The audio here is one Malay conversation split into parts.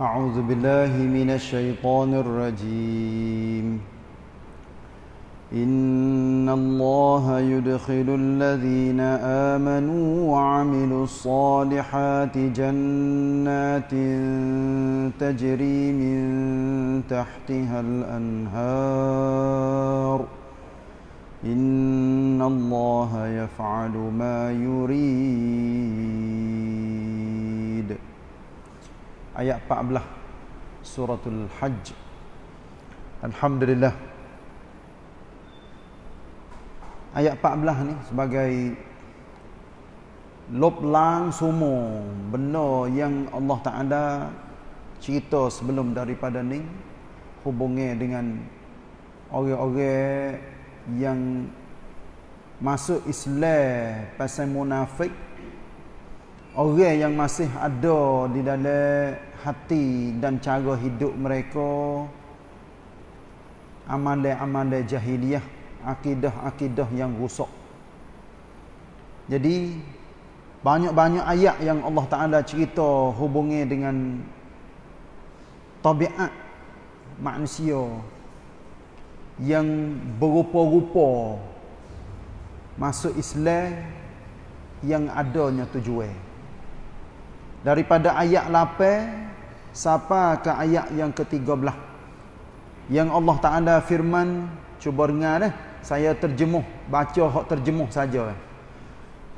أعوذ بالله من الشيطان الرجيم إن الله يدخل الذين آمنوا وعملوا الصالحات جنات تجري من تحتها الأنهار إن الله يفعل ما يريد ayat 14 suratul hajj alhamdulillah ayat 14 ni sebagai lop lang semua benda yang Allah Taala cerita sebelum daripada ni hubungnya dengan orang-orang yang masuk Islam pasal munafik orang yang masih ada di dalam hati dan cara hidup mereka amalan-amalan jahiliyah akidah-akidah yang rusak jadi banyak-banyak ayat yang Allah Ta'ala cerita hubungi dengan tabiat manusia yang berupa-rupa masuk Islam yang adanya tujuan daripada ayat 8 sapa ke ayat yang ketiga belah yang Allah Taala firman cuba dengar eh saya terjemuh baca hok terjemuh saja eh.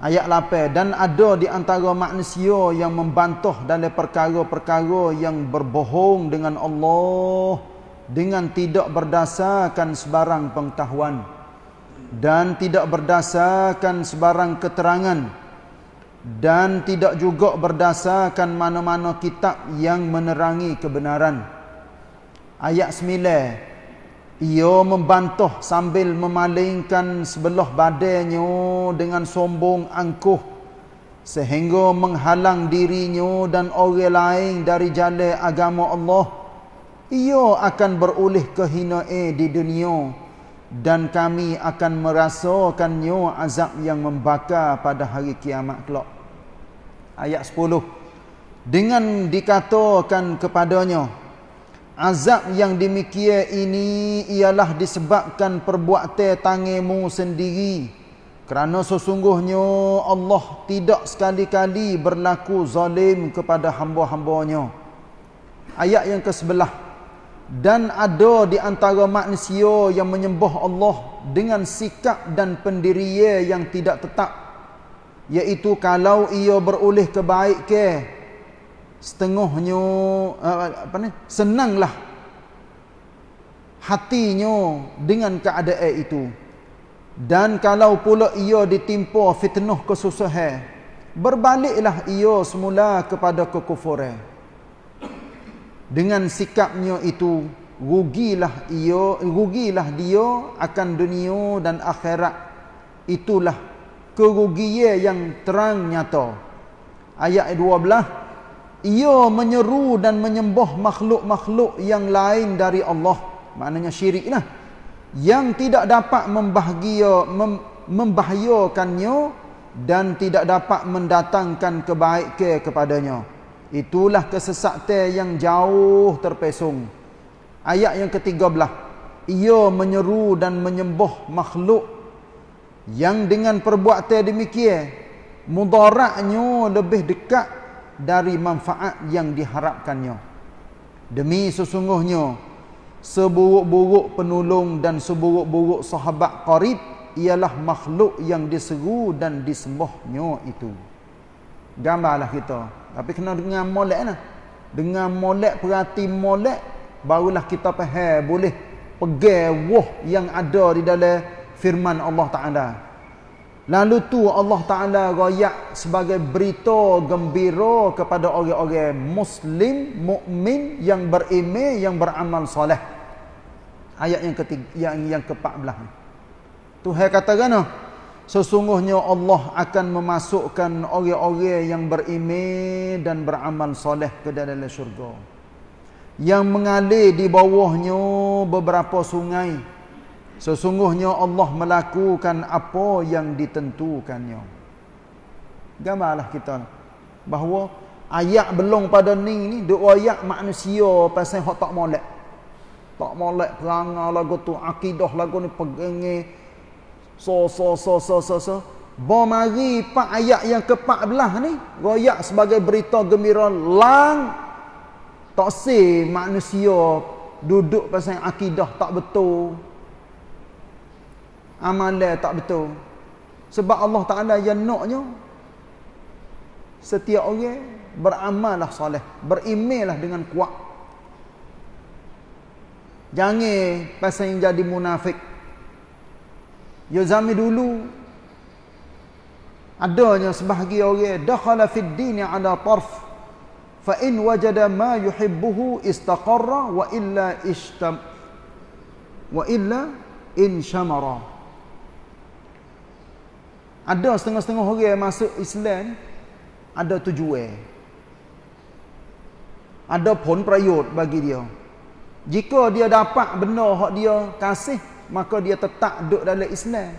ayat 8 dan ada di antara manusia yang membantah dan perkara-perkara yang berbohong dengan Allah dengan tidak berdasarkan sebarang pengetahuan dan tidak berdasarkan sebarang keterangan dan tidak juga berdasarkan mana-mana kitab yang menerangi kebenaran. Ayat 9. Ia membantah sambil memalingkan sebelah badannya dengan sombong angkuh sehingga menghalang dirinya dan orang lain dari jalan agama Allah. Ia akan berulih kehinaan di dunia dan kami akan merasakan nyo azab yang membakar pada hari kiamat kelak ayat 10 dengan dikatakan kepadanya azab yang demikian ini ialah disebabkan perbuatan tangemu sendiri kerana sesungguhnya Allah tidak sekali-kali berlaku zalim kepada hamba-hambanya ayat yang ke-11 dan ada di antara manusia yang menyembah Allah dengan sikap dan pendirian yang tidak tetap iaitu kalau ia beroleh kebaikan setengahnya eh, apa ni senanglah hatinya dengan keadaan itu dan kalau pula ia ditimpa fitnah kesusahan berbaliklah ia semula kepada kekufuran dengan sikapnya itu rugilah ia rugilah dia akan dunia dan akhirat itulah kerugian yang terang nyata ayat 12 ia menyeru dan menyembah makhluk-makhluk yang lain dari Allah maknanya syiriklah yang tidak dapat membahagia mem, membahayakannya dan tidak dapat mendatangkan kebaikan kepadanya Itulah kesesatan yang jauh terpesong. Ayat yang ketiga belah. Ia menyeru dan menyembuh makhluk yang dengan perbuatan demikian mudaratnya lebih dekat dari manfaat yang diharapkannya. Demi sesungguhnya seburuk-buruk penolong dan seburuk-buruk sahabat qarib ialah makhluk yang diseru dan disembuhnya itu. Gambarlah kita tapi kena dengan molek nah. Dengan molek perhati molek barulah kita faham boleh pegang wah yang ada di dalam firman Allah Taala. Lalu tu Allah Taala royak sebagai berita gembira kepada orang-orang muslim mukmin yang berime yang beramal soleh. Ayat yang ketiga yang yang ke-14. Tuhan kata kan? Sesungguhnya Allah akan memasukkan orang-orang yang beriman dan beramal soleh ke dalam syurga. Yang mengalir di bawahnya beberapa sungai. Sesungguhnya Allah melakukan apa yang ditentukannya. Gambarlah kita bahawa ayat belum pada ni ni dua ayat manusia pasal hak tak molek. Tak molek perangai lagu tu akidah lagu ni pegangai so so so so so so Bawa mari pak ayat yang ke-14 ni royak sebagai berita gembira lang toksi manusia duduk pasal akidah tak betul amalan tak betul sebab Allah tak ada yang naknya setiap orang lah soleh berimillah dengan kuat jangan pasal yang jadi munafik Ya zaman dulu adanya sebahagian orang dakhala fid din ala tarf fa in wajada ma yuhibbuhu istaqarra wa illa ishtam wa illa in shamara. ada setengah-setengah orang yang masuk Islam ada tujuan ada pun prayot bagi dia jika dia dapat benda hak dia kasih maka dia tetap duduk dalam Islam.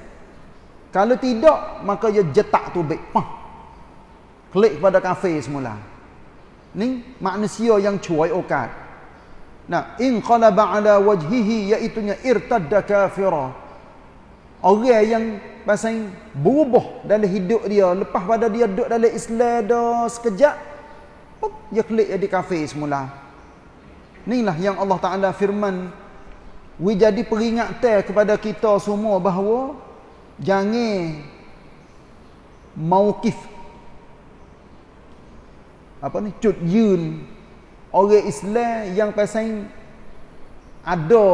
Kalau tidak, maka dia jetak tubik. Pah. Klik pada kafe semula. Ni manusia yang cuai okat. Nah, in qalaba ala wajhihi iaitu nya irtadda kafira. Orang yang pasal berubah dalam hidup dia lepas pada dia duduk dalam Islam dah sekejap pop dia klik di kafe semula. Inilah yang Allah Taala firman we jadi peringatan kepada kita semua bahawa jangan mau kif apa ni cut yun orang Islam yang pasang ada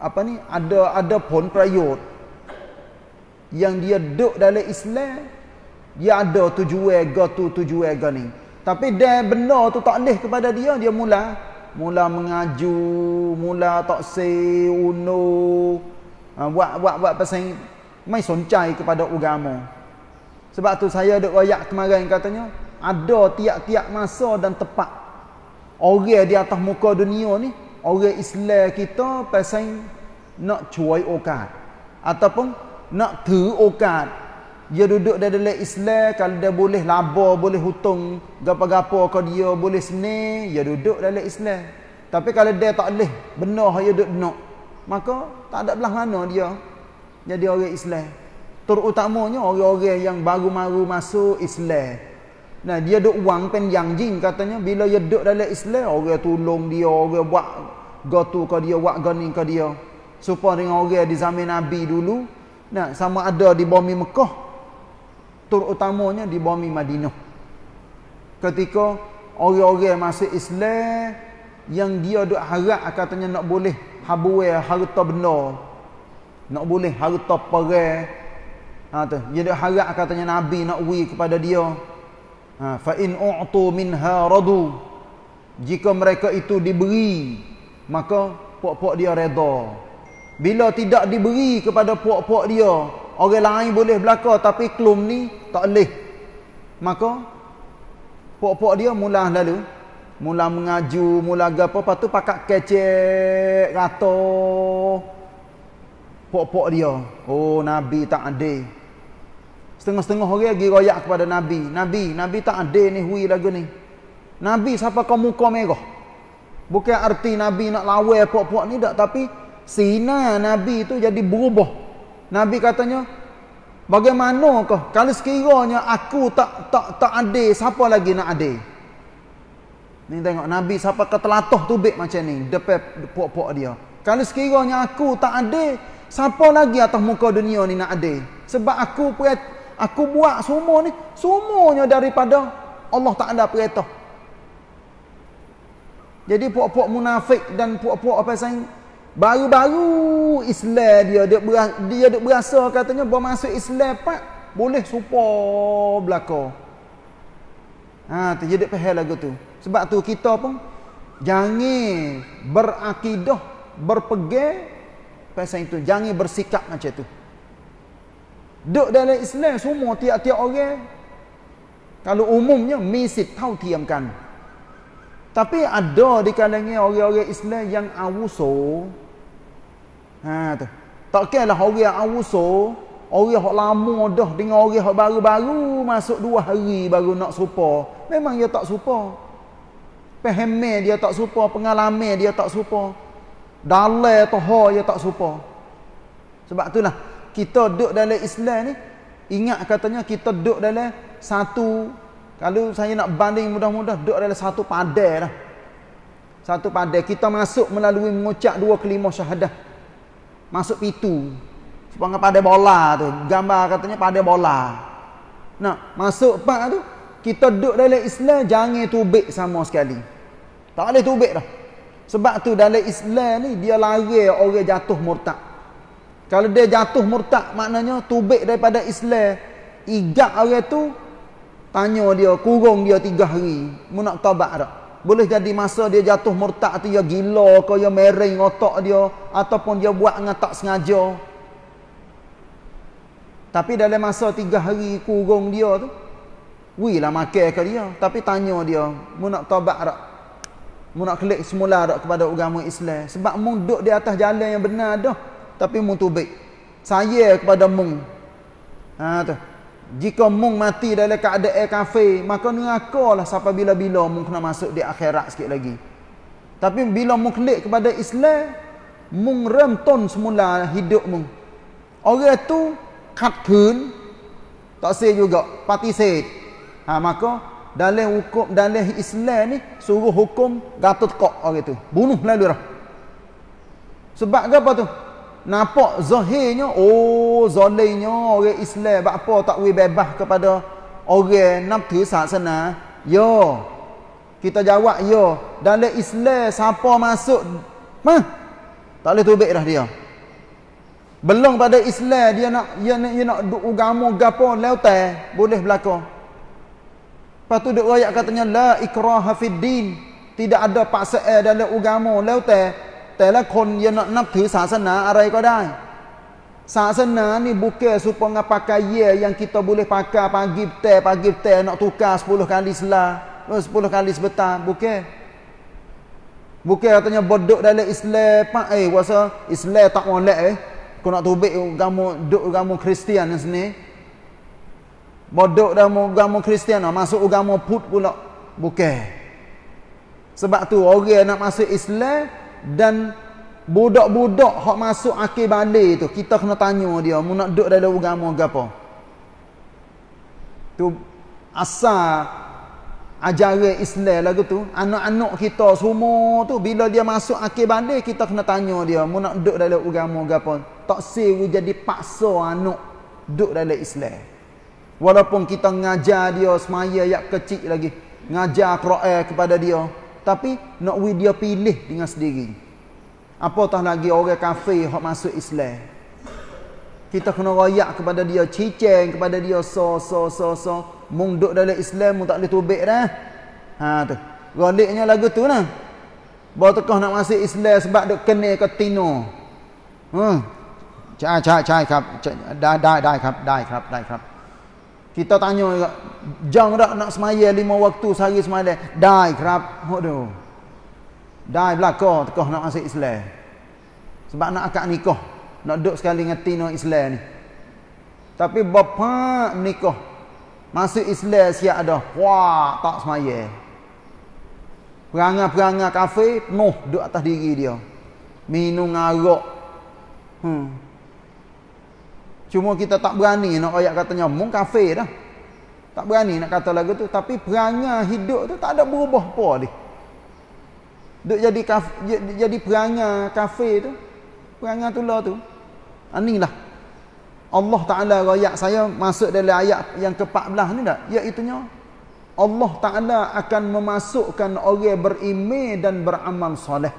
apa ni ada ada pon prayot yang dia duduk dalam Islam dia ada tujuan ga tu tujuan ga ni tapi dia benar tu tak leh kepada dia dia mula mula mengaju mula tak se uno ha, ah, buat buat buat pasal mai soncai kepada agama sebab tu saya dok royak kemarin katanya ada tiap-tiap masa dan tepat orang di atas muka dunia ni orang Islam kita pasal nak cuai okat ataupun nak ter okat dia duduk dia dalam Islam kalau dia boleh laba boleh hutung gapa gapo ke dia boleh seni dia duduk dalam Islam tapi kalau dia tak boleh benar dia duduk nak maka tak ada belah mana dia jadi orang Islam terutamanya orang-orang yang baru-baru masuk Islam nah dia duduk wang yang jin katanya bila dia duduk dalam Islam orang tolong dia orang buat gotu ke dia buat gani ke dia supaya dengan orang di zaman Nabi dulu nah sama ada di bumi Mekah terutamanya di bumi Madinah. Ketika orang-orang masuk Islam yang dia duk harap katanya nak boleh habuai harta benda. Nak boleh harta perang. Ha tu, dia duk harap katanya Nabi nak wui kepada dia. Ha fa in u'tu minha radu. Jika mereka itu diberi, maka puak-puak dia redha. Bila tidak diberi kepada puak-puak dia, Orang lain boleh belaka tapi klum ni tak boleh. Maka pok-pok dia mula lalu mula mengaju, mula gapo tu pakak kecek rata pok-pok dia. Oh nabi tak ada. Setengah-setengah orang lagi royak kepada nabi. Nabi, nabi tak ada ni hui lagu ni. Nabi siapa kau muka merah? Bukan arti nabi nak lawan pok-pok ni tak tapi sinar nabi tu jadi berubah Nabi katanya, bagaimana kah kalau sekiranya aku tak tak tak ada siapa lagi nak ada Ni tengok Nabi siapa ketelatuh tubik macam ni depan puak-puak dia. Kalau sekiranya aku tak ada siapa lagi atas muka dunia ni nak ada Sebab aku aku buat semua ni semuanya daripada Allah tak ada perintah. Jadi puak-puak munafik dan puak-puak apa saya Baru-baru Islam dia dia berasa, dia dia berasa katanya bawa masuk Islam pak boleh supo belako. Ha terjadi dia dak lagu tu. Sebab tu kita pun jangan berakidah berpegang pasal itu jangan bersikap macam tu. Duk dalam Islam semua tiap-tiap orang kalau umumnya misit tau tiamkan. Tapi ada di kalangan orang-orang Islam yang awuso. Ha tu. Tak kenalah orang awuso, orang hok lama dah dengan orang hok baru-baru masuk dua hari baru nak serupa. Memang dia tak serupa. Pemahami dia tak serupa, pengalaman dia tak serupa. Dalai toha dia tak serupa. Sebab itulah kita duduk dalam Islam ni ingat katanya kita duduk dalam satu kalau saya nak banding mudah-mudah, duduk dalam satu padai lah. Satu padai. Kita masuk melalui mengucap dua kelima syahadah. Masuk itu. Supaya padai bola tu. Gambar katanya padai bola. Nah, masuk pak tu, kita duduk dalam Islam, jangan tubik sama sekali. Tak boleh tubik dah. Sebab tu dalam Islam ni, dia lari orang jatuh murtad. Kalau dia jatuh murtad, maknanya tubik daripada Islam. Igat orang tu, tanya dia kurung dia tiga hari mu nak tobat tak boleh jadi masa dia jatuh murtak tu dia gila ke dia mereng otak dia ataupun dia buat dengan tak sengaja tapi dalam masa tiga hari kurung dia tu wih lah makai ke dia tapi tanya dia mu nak tobat tak mu nak klik semula tak kepada agama Islam sebab mu duduk di atas jalan yang benar dah tapi mu tubik saya kepada mu ha, tu jika mung mati dalam keadaan kafe maka nerakalah sampai bila-bila mung kena masuk di akhirat sikit lagi tapi bila mung klik kepada Islam mung rem ton semula hidup mung orang tu katkun tak say juga pati say ha, maka dalam hukum dalam Islam ni suruh hukum gatut kok orang tu bunuh lalu dah sebab apa tu nampak zahirnya oh zalimnya orang Islam apa tak we bebas kepada orang nak tu sasana yo kita jawab yo ya. dalam Islam siapa masuk mah tak boleh tobek dah dia belum pada Islam dia nak dia nak, dia nak agama gapo lewte boleh belako, patu dak rakyat katanya la ikraha fid din tidak ada paksaan dalam agama lewte ต่ละคนยันนับถือศาสนาอะไรก็ได้ศาสนานี่บุเกสุปงปากาเยยังกิตบุเลปากาปากิบเตปากิบเตนอตุกาสปุลกาลิสลาสปุลกาลิสเบตาบุเกบุเกตัวเนี่ยบดดกได้เลยอิสลามเอ้ว่าซะอิสลามตักวันเล่คนอัตุบิกกามุดกามุคริสเตียนนั่นสิบดดกได้มุกามุคริสเตียนอ่ะมาสู่กามุพุทธกุลบุเก sebab tu orang nak masuk Islam dan budak-budak hak masuk akhir balik tu kita kena tanya dia mu nak duduk dalam agama ke apa tu asa, ajaran Islam lagu tu anak-anak kita semua tu bila dia masuk akhir balik kita kena tanya dia mu nak duduk dalam agama ke apa tak sewu jadi paksa anak duduk dalam Islam walaupun kita ngajar dia semaya yang kecil lagi ngajar Quran kepada dia tapi nak we dia pilih dengan sendiri apatah lagi orang kafir hok masuk Islam kita kena royak kepada dia ciceng kepada dia so so so so mung duk dalam Islam mung tak boleh tubik dah ha tu goliknya lagu tu nah bawa tekah nak masuk Islam sebab duk kena ke tino hmm cha cha cha ครับ dai dai dai ครับ dai ครับ dai ครับ kita tanya juga, jang dak nak semaya lima waktu sehari semalam? Dai kerap, hok tu. Dai belaka tekah nak masuk Islam. Sebab nak akad nikah, nak duduk sekali dengan tino Islam ni. Tapi bapa nikah masuk Islam siap ada, wah tak semaya. Perangai-perangai kafe penuh duduk atas diri dia. Minum arak. Hmm. Cuma kita tak berani nak ayat katanya mung kafe, dah. Tak berani nak kata lagu tu tapi perangai hidup tu tak ada berubah apa ni. Duk jadi kaf, jadi perangai kafir tu. Perangai tula tu. Anilah. Ha, Allah Taala royak saya masuk dalam ayat yang ke-14 ni dak? Ya itunya Allah Taala akan memasukkan orang beriman dan beramal soleh.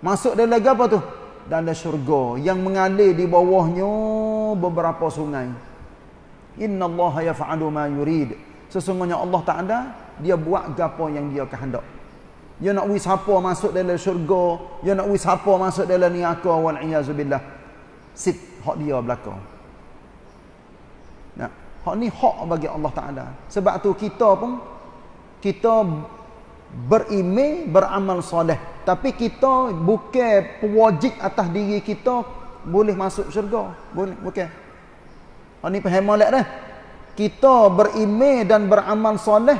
Masuk dalam apa tu? Dalam syurga yang mengalir di bawahnya beberapa sungai. Inna Allah yaf'alu ma yurid. Sesungguhnya Allah tak ada, dia buat gapo yang dia kehendak. Dia nak wis siapa masuk dalam syurga, dia nak wis siapa masuk dalam niaka wal iazubillah. Sit hak dia belaka. Nah, hak ni hak bagi Allah tak ada. Sebab tu kita pun kita berime beramal soleh tapi kita bukan wajib atas diri kita boleh masuk syurga boleh bukan okay. oh, ni pemahamlah dah kita berime dan beramal soleh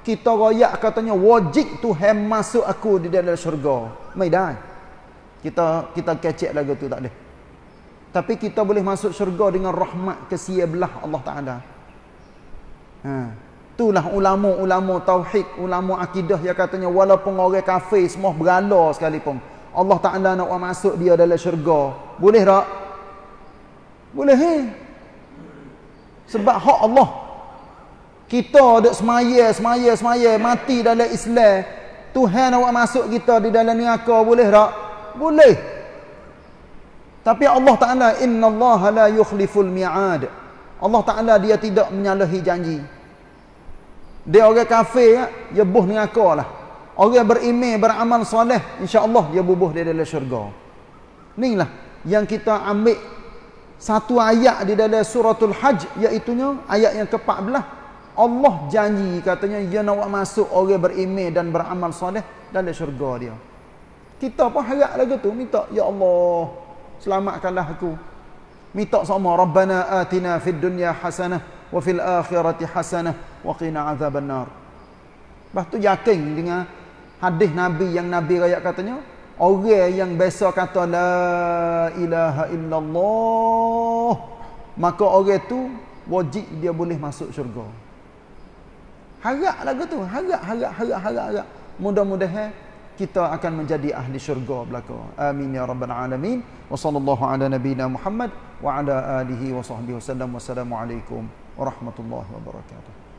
kita royak katanya wajib Tuhan masuk aku di dalam syurga meidai kita kita kecek lagu tu tak ada tapi kita boleh masuk syurga dengan rahmat kesiablah Allah taala ha itulah ulama-ulama tauhid ulama akidah yang katanya walaupun orang kafir semua beralah sekalipun Allah Ta'ala nak masuk dia dalam syurga. Boleh tak? Boleh. Eh? Sebab hak Allah. Kita ada semaya, semaya, semaya. Mati dalam Islam. Tuhan awak masuk kita di dalam niaka. Boleh tak? Boleh. Tapi Allah Ta'ala, Inna Allah la yukhliful mi'ad. Allah Ta'ala dia tidak menyalahi janji. Dia orang kafir, ya, ya buh niaka lah. Orang berimeh, beramal soleh, insya-Allah dia bubuh dia dalam syurga. Inilah yang kita ambil satu ayat di dalam suratul hajj iaitu ayat yang ke-14. Allah janji katanya dia nak masuk orang berimeh dan beramal soleh dalam syurga dia. Kita pun harap lagu tu minta ya Allah selamatkanlah aku. Minta sama Rabbana atina fid dunya hasanah wa fil akhirati hasanah wa qina azaban nar. Bah tu yakin dengan hadis Nabi yang Nabi Raya katanya orang yang biasa kata la ilaha illallah maka orang tu wajib dia boleh masuk syurga harap lagu tu harap harap harap harap, harap. mudah-mudahan kita akan menjadi ahli syurga belaka amin ya rabbal alamin wa sallallahu ala nabina muhammad wa ala alihi wa sahbihi wasallam wassalamualaikum warahmatullahi wabarakatuh